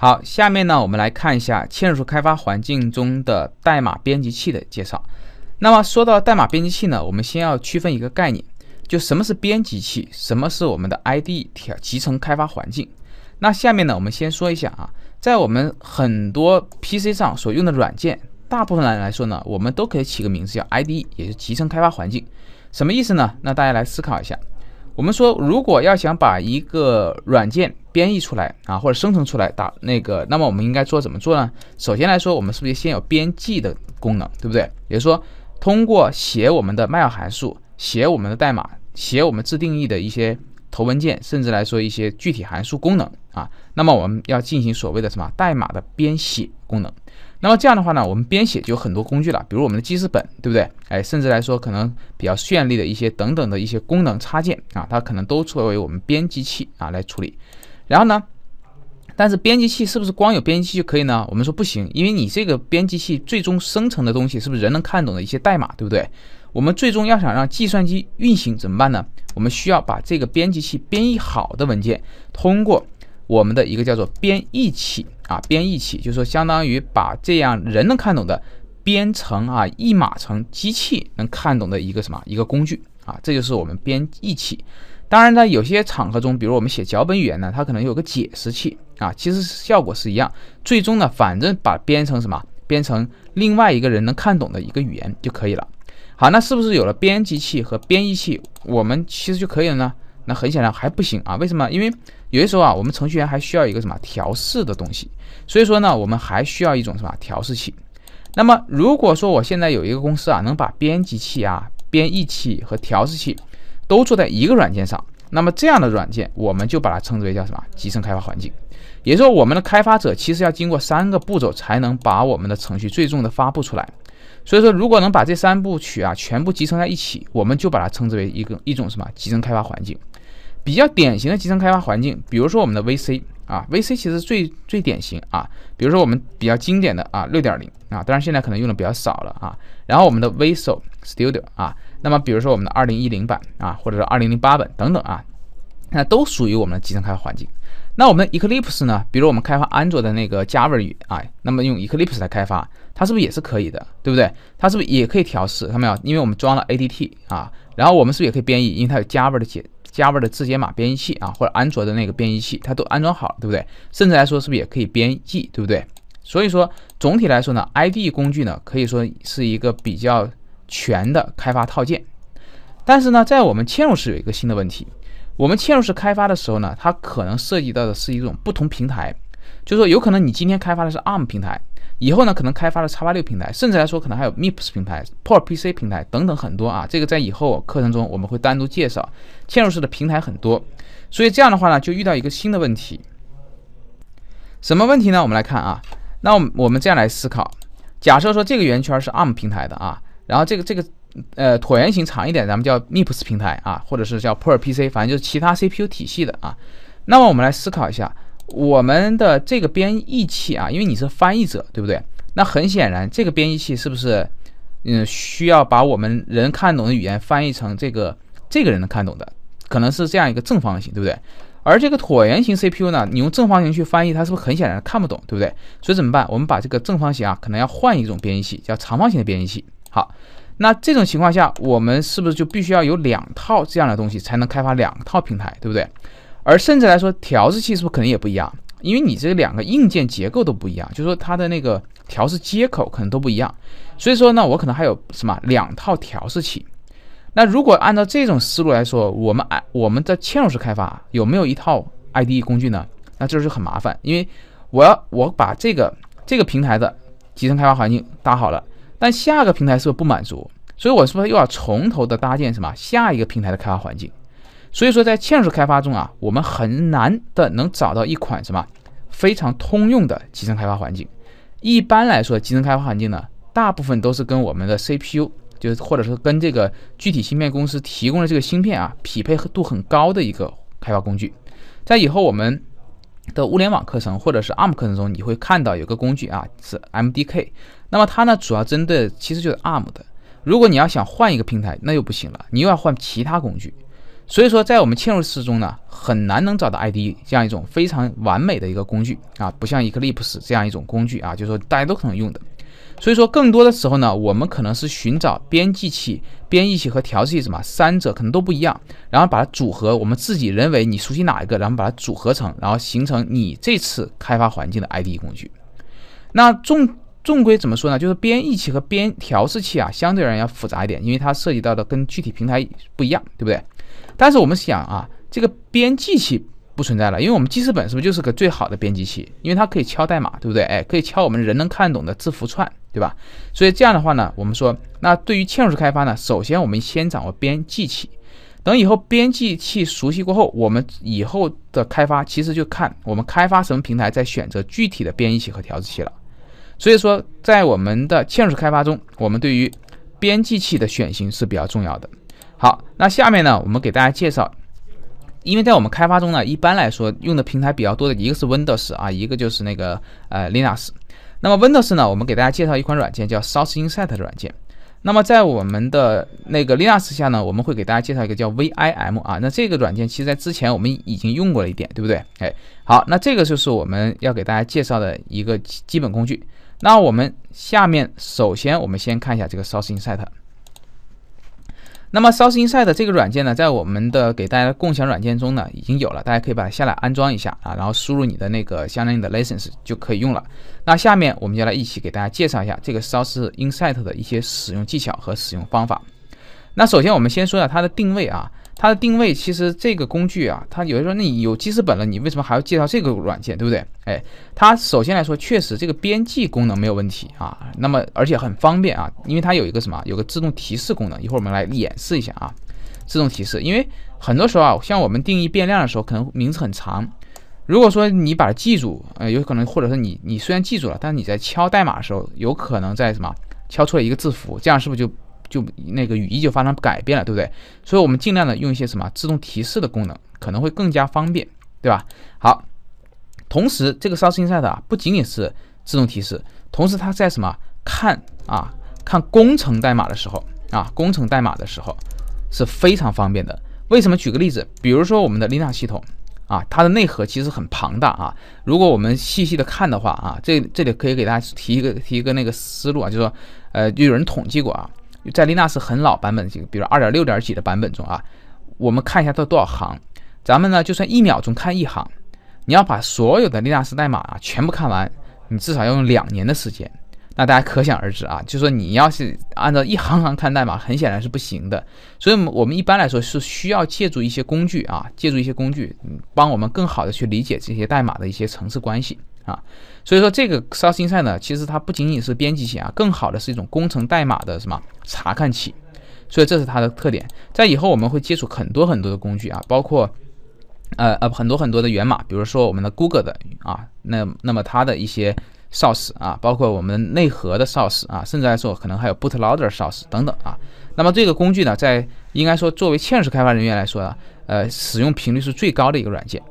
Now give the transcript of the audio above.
好，下面呢，我们来看一下嵌入式开发环境中的代码编辑器的介绍。那么说到代码编辑器呢，我们先要区分一个概念，就什么是编辑器，什么是我们的 IDE 集成开发环境。那下面呢，我们先说一下啊，在我们很多 PC 上所用的软件，大部分来来说呢，我们都可以起个名字叫 IDE，也是集成开发环境。什么意思呢？那大家来思考一下。我们说，如果要想把一个软件编译出来啊，或者生成出来打那个，那么我们应该做怎么做呢？首先来说，我们是不是先有编辑的功能，对不对？也就是说，通过写我们的 m a i l 函数，写我们的代码，写我们自定义的一些头文件，甚至来说一些具体函数功能啊，那么我们要进行所谓的什么代码的编写功能。那么这样的话呢，我们编写就有很多工具了，比如我们的记事本，对不对？哎，甚至来说可能比较绚丽的一些等等的一些功能插件啊，它可能都作为我们编辑器啊来处理。然后呢，但是编辑器是不是光有编辑器就可以呢？我们说不行，因为你这个编辑器最终生成的东西是不是人能看懂的一些代码，对不对？我们最终要想让计算机运行怎么办呢？我们需要把这个编辑器编译好的文件通过。我们的一个叫做编译器啊，编译器就是说相当于把这样人能看懂的编程啊，译码成机器能看懂的一个什么一个工具啊，这就是我们编译器。当然呢，有些场合中，比如我们写脚本语言呢，它可能有个解释器啊，其实效果是一样。最终呢，反正把编成什么，编成另外一个人能看懂的一个语言就可以了。好，那是不是有了编辑器和编译器，我们其实就可以了呢？那很显然还不行啊？为什么？因为有些时候啊，我们程序员还需要一个什么调试的东西，所以说呢，我们还需要一种什么调试器。那么，如果说我现在有一个公司啊，能把编辑器啊、编译器和调试器都做在一个软件上，那么这样的软件我们就把它称之为叫什么集成开发环境。也就是说，我们的开发者其实要经过三个步骤才能把我们的程序最终的发布出来。所以说，如果能把这三部曲啊全部集成在一起，我们就把它称之为一个一种什么集成开发环境。比较典型的集成开发环境，比如说我们的 VC 啊，VC 其实最最典型啊。比如说我们比较经典的啊六点零啊，当然现在可能用的比较少了啊。然后我们的 Visual Studio 啊，那么比如说我们的二零一零版啊，或者是二零零八版等等啊，那都属于我们的集成开发环境。那我们 Eclipse 呢？比如我们开发安卓的那个 Java 语啊，那么用 Eclipse 来开发，它是不是也是可以的？对不对？它是不是也可以调试？看到没有？因为我们装了 ADT 啊，然后我们是不是也可以编译？因为它有 Java 的解 Java 的字节码编译器啊，或者安卓的那个编译器，它都安装好了，对不对？甚至来说，是不是也可以编译？对不对？所以说，总体来说呢，IDE 工具呢，可以说是一个比较全的开发套件，但是呢，在我们嵌入式有一个新的问题。我们嵌入式开发的时候呢，它可能涉及到的是一种不同平台，就是说有可能你今天开发的是 ARM 平台，以后呢可能开发的叉八六平台，甚至来说可能还有 MIPS 平台、p o r t r p c 平台等等很多啊。这个在以后课程中我们会单独介绍，嵌入式的平台很多，所以这样的话呢，就遇到一个新的问题，什么问题呢？我们来看啊，那我我们这样来思考，假设说这个圆圈是 ARM 平台的啊，然后这个这个。呃，椭圆形长一点，咱们叫 MIPS 平台啊，或者是叫 p e r PC，反正就是其他 CPU 体系的啊。那么我们来思考一下，我们的这个编译器啊，因为你是翻译者，对不对？那很显然，这个编译器是不是，嗯，需要把我们人看懂的语言翻译成这个这个人能看懂的，可能是这样一个正方形，对不对？而这个椭圆形 CPU 呢，你用正方形去翻译，它是不是很显然看不懂，对不对？所以怎么办？我们把这个正方形啊，可能要换一种编译器，叫长方形的编译器。好。那这种情况下，我们是不是就必须要有两套这样的东西才能开发两套平台，对不对？而甚至来说，调试器是不是肯定也不一样？因为你这两个硬件结构都不一样，就说它的那个调试接口可能都不一样。所以说呢，我可能还有什么两套调试器？那如果按照这种思路来说，我们哎我们的嵌入式开发有没有一套 IDE 工具呢？那这就很麻烦，因为我要我把这个这个平台的集成开发环境搭好了。但下个平台是不是不满足？所以我是不是又要从头的搭建什么下一个平台的开发环境？所以说在嵌入式开发中啊，我们很难的能找到一款什么非常通用的集成开发环境。一般来说，集成开发环境呢，大部分都是跟我们的 CPU，就是或者说跟这个具体芯片公司提供的这个芯片啊，匹配度很高的一个开发工具。在以后我们。的物联网课程或者是 ARM 课程中，你会看到有个工具啊，是 MDK。那么它呢，主要针对其实就是 ARM 的。如果你要想换一个平台，那又不行了，你又要换其他工具。所以说，在我们嵌入式中呢，很难能找到 IDE 这样一种非常完美的一个工具啊，不像 Eclipse 这样一种工具啊，就是说大家都可能用的。所以说，更多的时候呢，我们可能是寻找编辑器、编译器和调试器，什么三者可能都不一样，然后把它组合，我们自己认为你熟悉哪一个，然后把它组合成，然后形成你这次开发环境的 IDE 工具。那重重归怎么说呢？就是编译器和编调试器啊，相对而言要复杂一点，因为它涉及到的跟具体平台不一样，对不对？但是我们想啊，这个编辑器。不存在了，因为我们记事本是不是就是个最好的编辑器？因为它可以敲代码，对不对？哎，可以敲我们人能看懂的字符串，对吧？所以这样的话呢，我们说，那对于嵌入式开发呢，首先我们先掌握编辑器。等以后编辑器熟悉过后，我们以后的开发其实就看我们开发什么平台，再选择具体的编译器和调试器了。所以说，在我们的嵌入式开发中，我们对于编辑器的选型是比较重要的。好，那下面呢，我们给大家介绍。因为在我们开发中呢，一般来说用的平台比较多的一个是 Windows 啊，一个就是那个呃 Linux。那么 Windows 呢，我们给大家介绍一款软件叫 s o u r c e i n s i e t 的软件。那么在我们的那个 Linux 下呢，我们会给大家介绍一个叫 VIM 啊。那这个软件其实，在之前我们已经用过了一点，对不对？哎，好，那这个就是我们要给大家介绍的一个基本工具。那我们下面首先我们先看一下这个 s o u r c e i n s i e t 那么，Source Insight 这个软件呢，在我们的给大家共享软件中呢，已经有了，大家可以把它下载安装一下啊，然后输入你的那个相应的 license 就可以用了。那下面我们就来一起给大家介绍一下这个 Source Insight 的一些使用技巧和使用方法。那首先我们先说一下它的定位啊。它的定位其实这个工具啊，它有的时候那你有记事本了，你为什么还要介绍这个软件，对不对？哎，它首先来说，确实这个编辑功能没有问题啊。那么而且很方便啊，因为它有一个什么，有个自动提示功能。一会儿我们来演示一下啊，自动提示。因为很多时候啊，像我们定义变量的时候，可能名字很长。如果说你把它记住，呃，有可能，或者说你你虽然记住了，但是你在敲代码的时候，有可能在什么敲错了一个字符，这样是不是就？就那个语义就发生改变了，对不对？所以，我们尽量的用一些什么自动提示的功能，可能会更加方便，对吧？好，同时，这个 s s a i n s i d e 啊，不仅仅是自动提示，同时它在什么看啊，看工程代码的时候啊，工程代码的时候是非常方便的。为什么？举个例子，比如说我们的 Linux 系统啊，它的内核其实很庞大啊。如果我们细细的看的话啊，这这里可以给大家提一个提一个那个思路啊，就是说，呃，就有人统计过啊。在 Linux 很老版本这个，比如二点六点几的版本中啊，我们看一下它多少行。咱们呢，就算一秒钟看一行，你要把所有的 Linux 代码啊全部看完，你至少要用两年的时间。那大家可想而知啊，就说你要是按照一行行看代码，很显然是不行的。所以，我们一般来说是需要借助一些工具啊，借助一些工具帮我们更好的去理解这些代码的一些层次关系。啊，所以说这个 s o u r c Insight 呢，其实它不仅仅是编辑器啊，更好的是一种工程代码的什么查看器，所以这是它的特点。在以后我们会接触很多很多的工具啊，包括呃呃很多很多的源码，比如说我们的 Google 的啊，那那么它的一些 Source 啊，包括我们内核的 Source 啊，甚至来说可能还有 Bootloader Source 等等啊。那么这个工具呢，在应该说作为嵌入式开发人员来说啊，呃，使用频率是最高的一个软件。